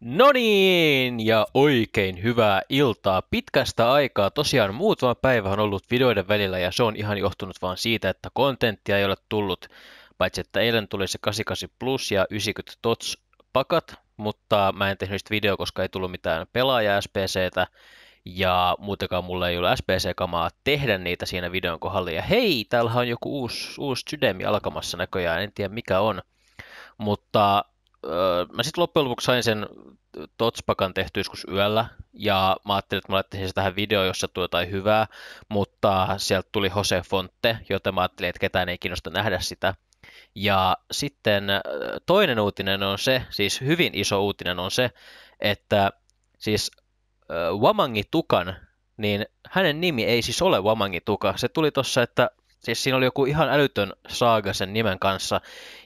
No niin, ja oikein hyvää iltaa. Pitkästä aikaa, tosiaan muutama päivä on ollut videoiden välillä ja se on ihan johtunut vaan siitä, että kontenttia ei ole tullut. Paitsi että eilen tuli se 88 Plus ja 90 Tots pakat, mutta mä en tehnyt sitä videoa, koska ei tullut mitään pelaajaa SPCtä ja muutenkaan mulla ei ole SPC-kamaa tehdä niitä siinä videon kohdalla. Ja hei, täällä on joku uusi, uusi sydämi alkamassa näköjään, en tiedä mikä on. Mutta öö, mä sitten loppujen lopuksi sain sen Totspakan tehty joskus yöllä, ja mä ajattelin, että mä laittaisin se tähän videoon, jossa tuli jotain hyvää, mutta sieltä tuli Jose Fonte, joten mä ajattelin, että ketään ei kiinnosta nähdä sitä. Ja sitten öö, toinen uutinen on se, siis hyvin iso uutinen on se, että siis öö, Wamangi Tukan, niin hänen nimi ei siis ole Wamangi Tuka. Se tuli tossa, että siis siinä oli joku ihan älytön saaga sen nimen kanssa.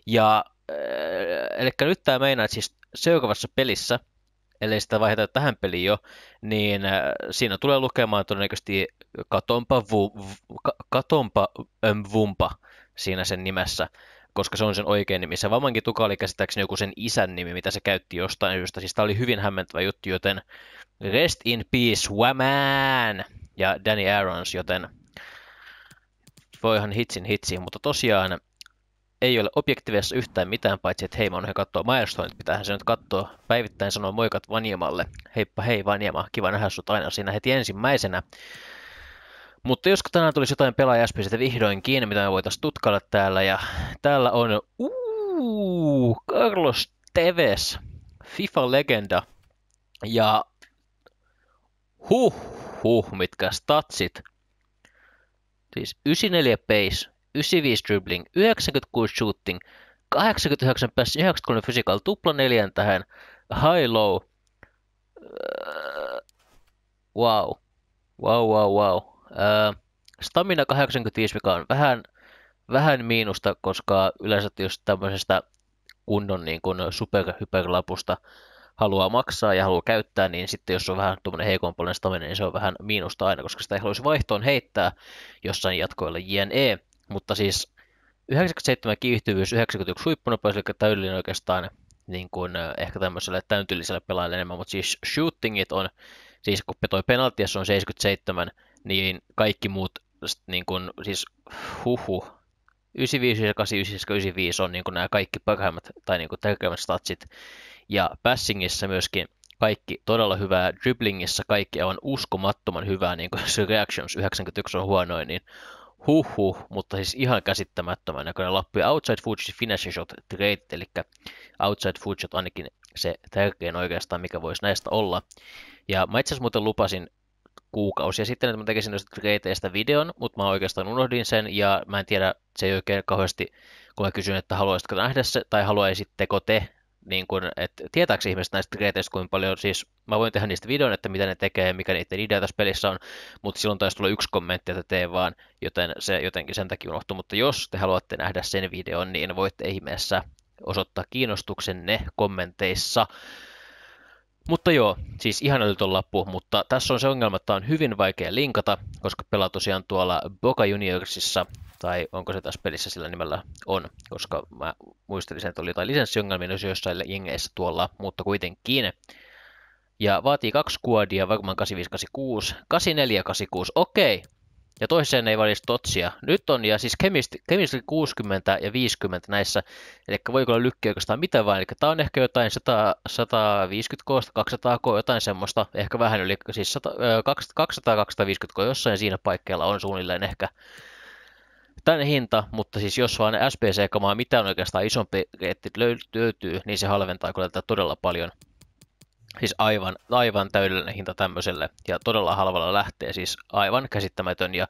Ja Öö, eli nyt tämä meinaa, että siis seuraavassa pelissä, ellei sitä vaiheta tähän peliin jo, niin öö, siinä tulee lukemaan todennäköisesti Katompa, vu, katonpa vumpa siinä sen nimessä, koska se on sen oikein nimi. Se vammankin tuka oli käsittääkseni joku sen isän nimi, mitä se käytti jostain syystä. Siis tämä oli hyvin hämmentävä juttu, joten rest in peace, Waman! Ja Danny Aarons, joten voihan hitsin hitsiin, mutta tosiaan ei ole objektiivisessa yhtään mitään, paitsi että hei, mä oon katsoa milestoneit, pitäähän se nyt katsoa. Päivittäin sanoo moikat Vanjemalle, heippa hei Vanjema, kiva nähdä sut aina siinä heti ensimmäisenä. Mutta josko tänään tulisi jotain pelaaja sitten vihdoinkin, mitä me voitaisiin tutkailla täällä. Ja täällä on uu, Carlos Teves, FIFA-legenda. Ja huh, huh, mitkä statsit. Siis 94 pace, 95 dribbling, 96 shooting, 89 pass, 93 physical, tupla neljän tähän, high low. Äh, wow. Wow, wow, wow. Äh, stamina 85, mikä on vähän, vähän miinusta, koska yleensä jos tämmöisestä kunnon niin kuin superhyperlapusta haluaa maksaa ja haluaa käyttää, niin sitten jos on vähän tuommoinen heikonpuolinen stamina, niin se on vähän miinusta aina, koska sitä ei haluaisi vaihtoon heittää jossain jatkoilla JNE. Mutta siis 97 kiihtyvyys, 91 huippunopeus, eli täydellinen oikeastaan niin kuin ehkä tämmöiselle täyntylliselle pelaajalle enemmän, mutta siis shootingit on, siis kun toi penaltiassa on 77, niin kaikki muut niin kuin, siis huhu, 95, 98, 95 on niin kuin nämä kaikki parhaimmat tai niin kuin tärkeimmät statsit. Ja passingissä myöskin kaikki todella hyvää, dribblingissa kaikki on uskomattoman hyvää, niin kuin se reactions 91 on huonoin, niin huhhuh, mutta siis ihan käsittämättömän näköinen lappu. Ja outside food, siis finish shot trade, eli outside food shot ainakin se tärkein oikeastaan, mikä voisi näistä olla. Ja mä itse asiassa muuten lupasin kuukausi. Ja sitten että mä tekisin noista treiteistä videon, mutta mä oikeastaan unohdin sen ja mä en tiedä, se ei oikein kauheasti, kun mä kysyin, että haluaisitko nähdä se tai haluaisitteko te, niin kuin, että tietääkö ihmiset näistä kreeteistä kuin paljon, siis mä voin tehdä niistä videon, että mitä ne tekee, mikä niiden idea tässä pelissä on, mutta silloin taisi tulla yksi kommentti, että tee vaan, joten se jotenkin sen takia unohtuu, mutta jos te haluatte nähdä sen videon, niin voitte ihmeessä osoittaa kiinnostuksenne kommenteissa. Mutta joo, siis ihan älytön lappu, mutta tässä on se ongelma, että on hyvin vaikea linkata, koska pelaa tosiaan tuolla Boca Juniorsissa, tai onko se tässä pelissä sillä nimellä on, koska mä muistelin, että oli jotain lisenssiongelmia jos niin jossain jengeissä tuolla, mutta kuitenkin. Ja vaatii kaksi kuodia, varmaan 8586, 8486, okei, ja toiseen ei valisi totsia. Nyt on, ja siis kemistri 60 ja 50 näissä, eli voi olla lykkiä oikeastaan mitä vain, eli tämä on ehkä jotain 100, 150 k 200 k, jotain semmoista, ehkä vähän yli, siis 200-250 k, jossain siinä paikkeilla on suunnilleen ehkä tämän hinta, mutta siis jos vaan SPC-kamaa mitään oikeastaan isompi reitti löytyy, niin se halventaa kyllä tätä todella paljon. Siis aivan, aivan täydellinen hinta tämmöiselle ja todella halvalla lähtee, siis aivan käsittämätön. Ja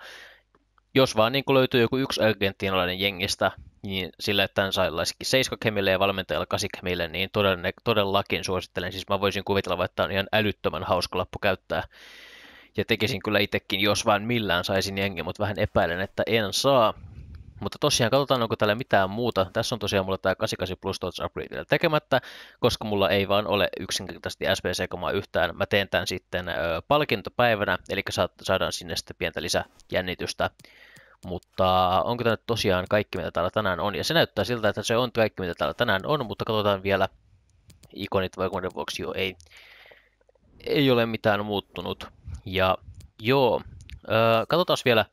jos vaan niin löytyy joku yksi argentinalainen jengistä, niin sillä, että tämän sailaisikin 7 kemille ja valmentajalla 8 kemille, niin todenne, todellakin suosittelen. Siis mä voisin kuvitella, että tämä on ihan älyttömän hauska lappu käyttää. Ja tekisin kyllä itsekin, jos vaan millään saisin jengi, mutta vähän epäilen, että en saa. Mutta tosiaan katsotaan, onko täällä mitään muuta. Tässä on tosiaan mulla tämä 88 Plus Touch Upgrade tekemättä, koska mulla ei vaan ole yksinkertaisesti SPC komaa yhtään. Mä teen tämän sitten palkintopäivänä, eli saadaan sinne sitten pientä lisäjännitystä. Mutta onko tämä tosiaan kaikki, mitä täällä tänään on? Ja se näyttää siltä, että se on kaikki, mitä täällä tänään on, mutta katsotaan vielä. Ikonit vai vuoksi jo ei, ei ole mitään muuttunut. Ja joo, ö, katsotaan vielä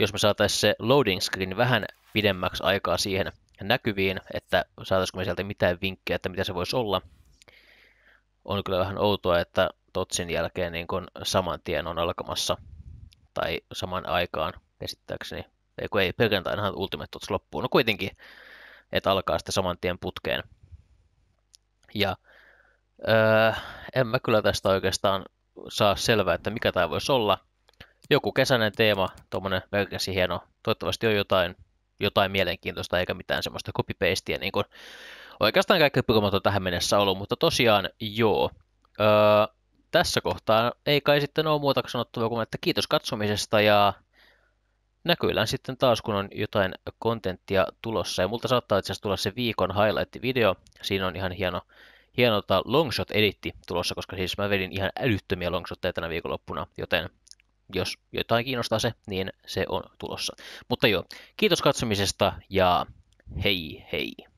jos me saataisiin se loading screen vähän pidemmäksi aikaa siihen näkyviin, että saataisiko me sieltä mitään vinkkejä, että mitä se voisi olla, on kyllä vähän outoa, että totsin jälkeen niin kun saman tien on alkamassa tai saman aikaan esittääkseni. Ei kun ei, perjantainahan Ultimate Tots loppuu. No kuitenkin, että alkaa sitten saman tien putkeen. Ja öö, en mä kyllä tästä oikeastaan saa selvää, että mikä tämä voisi olla – joku kesäinen teema, tuommoinen pelkäsi hieno. Toivottavasti on jotain, jotain mielenkiintoista eikä mitään semmoista copy-pastea, niin kuin oikeastaan kaikki Pokemon on tähän mennessä ollut, mutta tosiaan joo. Öö, tässä kohtaa ei kai sitten ole muuta sanottavaa kuin, että kiitos katsomisesta ja näkyillään sitten taas, kun on jotain kontenttia tulossa. Ja multa saattaa itse asiassa tulla se viikon highlight-video. Siinä on ihan hieno, hieno tota longshot-editti tulossa, koska siis mä vedin ihan älyttömiä longshotteja tänä viikonloppuna, joten jos jotain kiinnostaa se, niin se on tulossa. Mutta joo, kiitos katsomisesta ja hei hei!